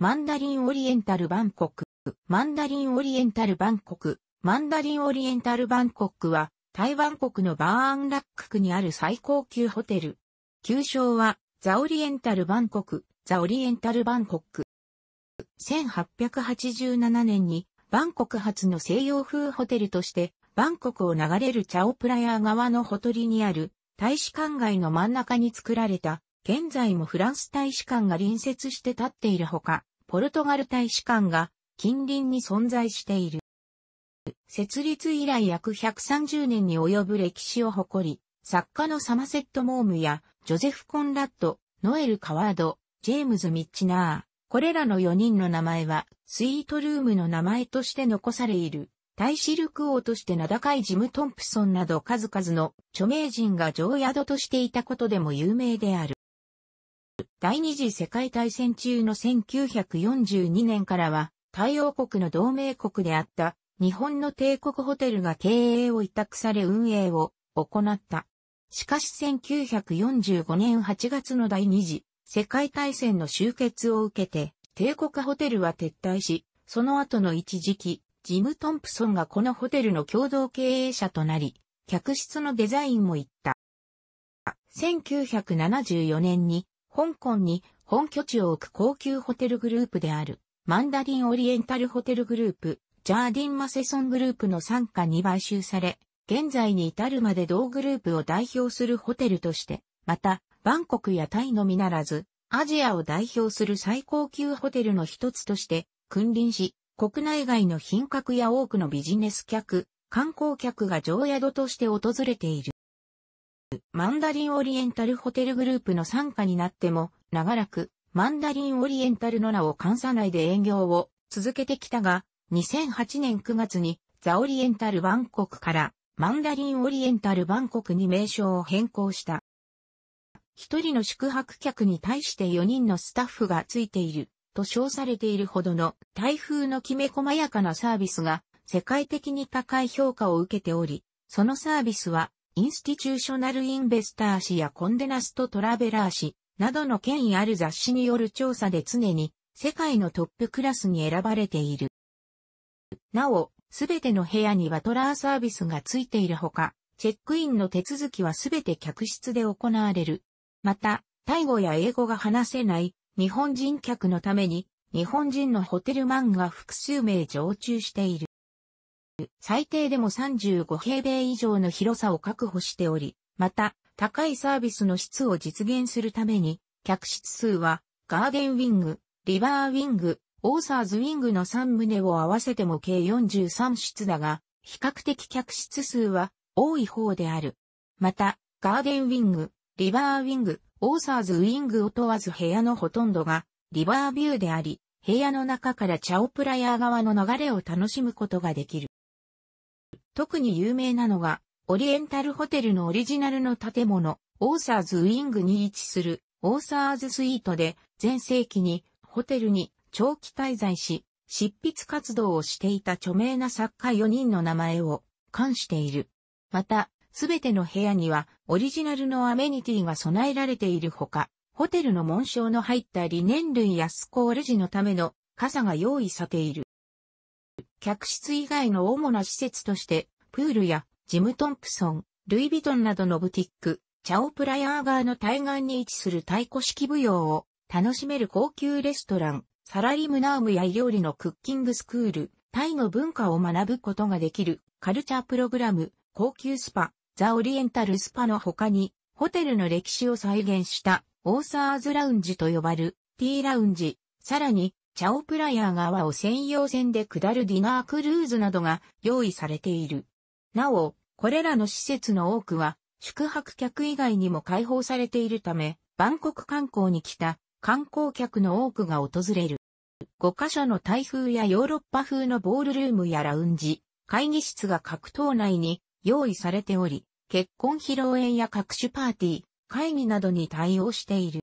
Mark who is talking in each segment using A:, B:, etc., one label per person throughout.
A: マンダリンオリエンタルバンコク、マンダリンオリエンタルバンコク、マンダリンオリエンタルバンコクは、台湾国のバーアンラック区にある最高級ホテル。旧称は、ザオリエンタルバンコク、ザオリエンタルバンコク。1887年に、バンコク発の西洋風ホテルとして、バンコクを流れるチャオプラヤー川のほとりにある、大使館街の真ん中に作られた、現在もフランス大使館が隣接して建っているほか、ポルトガル大使館が近隣に存在している。設立以来約130年に及ぶ歴史を誇り、作家のサマセット・モームや、ジョゼフ・コンラッド、ノエル・カワード、ジェームズ・ミッチナー、これらの4人の名前は、スイートルームの名前として残されいる。大使ルク王として名高いジム・トンプソンなど数々の著名人が常宿としていたことでも有名である。第二次世界大戦中の1942年からは、太陽国の同盟国であった日本の帝国ホテルが経営を委託され運営を行った。しかし1945年8月の第二次世界大戦の終結を受けて、帝国ホテルは撤退し、その後の一時期、ジム・トンプソンがこのホテルの共同経営者となり、客室のデザインも行った。1974年に香港に本拠地を置く高級ホテルグループである、マンダリンオリエンタルホテルグループ、ジャーディン・マセソングループの傘下に買収され、現在に至るまで同グループを代表するホテルとして、また、バンコクやタイのみならず、アジアを代表する最高級ホテルの一つとして、君臨し、国内外の品格や多くのビジネス客、観光客が常宿として訪れている。マンダリンオリエンタルホテルグループの傘下になっても、長らく、マンダリンオリエンタルの名を関な内で営業を続けてきたが、2008年9月に、ザ・オリエンタル・バンコクから、マンダリン・オリエンタル・バンコクに名称を変更した。一人の宿泊客に対して4人のスタッフがついている、と称されているほどの台風のきめ細やかなサービスが、世界的に高い評価を受けており、そのサービスは、インスティチューショナルインベスター誌やコンデナストトラベラー誌などの権威ある雑誌による調査で常に世界のトップクラスに選ばれている。なお、すべての部屋にはトラーサービスがついているほか、チェックインの手続きはすべて客室で行われる。また、タイ語や英語が話せない日本人客のために、日本人のホテルマンが複数名常駐している。最低でも35平米以上の広さを確保しており、また、高いサービスの質を実現するために、客室数は、ガーデンウィング、リバーウィング、オーサーズウィングの3棟を合わせても計43室だが、比較的客室数は多い方である。また、ガーデンウィング、リバーウィング、オーサーズウィングを問わず部屋のほとんどがリバービューであり、部屋の中からチャオプラヤー側の流れを楽しむことができる。特に有名なのが、オリエンタルホテルのオリジナルの建物、オーサーズウィングに位置する、オーサーズスイートで、前世紀に、ホテルに長期滞在し、執筆活動をしていた著名な作家4人の名前を冠している。また、すべての部屋にはオリジナルのアメニティが備えられているほか、ホテルの紋章の入ったリネン類やスコール時のための傘が用意されている。客室以外の主な施設として、プールや、ジム・トンプソン、ルイ・ヴィトンなどのブティック、チャオプライアー側の対岸に位置する太鼓式舞踊を楽しめる高級レストラン、サラリムナームや料理のクッキングスクール、タイの文化を学ぶことができるカルチャープログラム、高級スパ、ザ・オリエンタルスパの他に、ホテルの歴史を再現したオーサーズラウンジと呼ばれるティー・ラウンジ、さらにチャオプラヤー側を専用船で下るディナークルーズなどが用意されている。なお、これらの施設の多くは、宿泊客以外にも開放されているため、バンコク観光に来た観光客の多くが訪れる。5カ所の台風やヨーロッパ風のボールルームやラウンジ、会議室が各島内に用意されており、結婚披露宴や各種パーティー、会議などに対応している。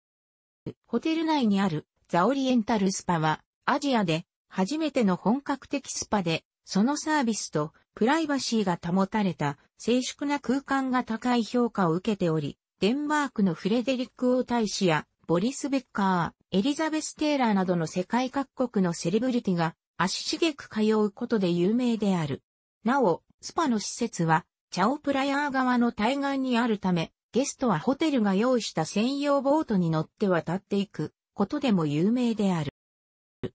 A: ホテル内にあるザオリエンタルスパは、アジアで初めての本格的スパで、そのサービスとプライバシーが保たれた静粛な空間が高い評価を受けており、デンマークのフレデリック王大使やボリス・ベッカー、エリザベス・テーラーなどの世界各国のセレブリティが足しげく通うことで有名である。なお、スパの施設は、チャオプラヤー側の対岸にあるため、ゲストはホテルが用意した専用ボートに乗って渡っていくことでも有名である。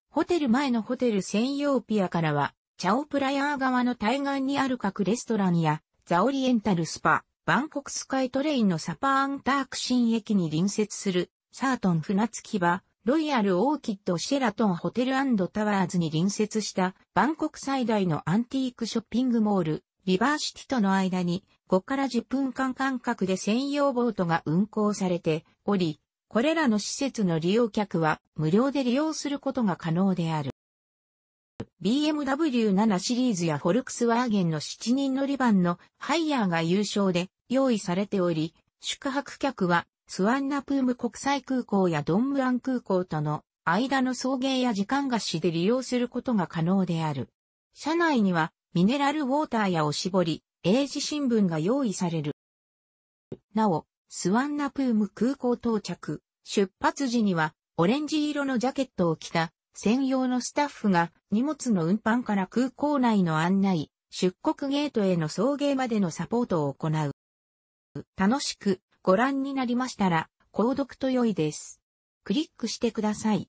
A: ホテル前のホテル専用ピアからは、チャオプラヤー側の対岸にある各レストランや、ザオリエンタルスパ、バンコクスカイトレインのサパアンターク新駅に隣接する、サートン船着き場、ロイヤルオーキッドシェラトンホテルタワーズに隣接したバンコク最大のアンティークショッピングモールリバーシティとの間に5から10分間間隔で専用ボートが運行されており、これらの施設の利用客は無料で利用することが可能である。BMW 7シリーズやフォルクスワーゲンの7人乗り版のハイヤーが優勝で用意されており、宿泊客はスワンナプーム国際空港やドンムアン空港との間の送迎や時間貸しで利用することが可能である。車内にはミネラルウォーターやおしぼり、英字新聞が用意される。なお、スワンナプーム空港到着。出発時には、オレンジ色のジャケットを着た専用のスタッフが荷物の運搬から空港内の案内、出国ゲートへの送迎までのサポートを行う。楽しくご覧になりましたら、購読と良いです。クリックしてください。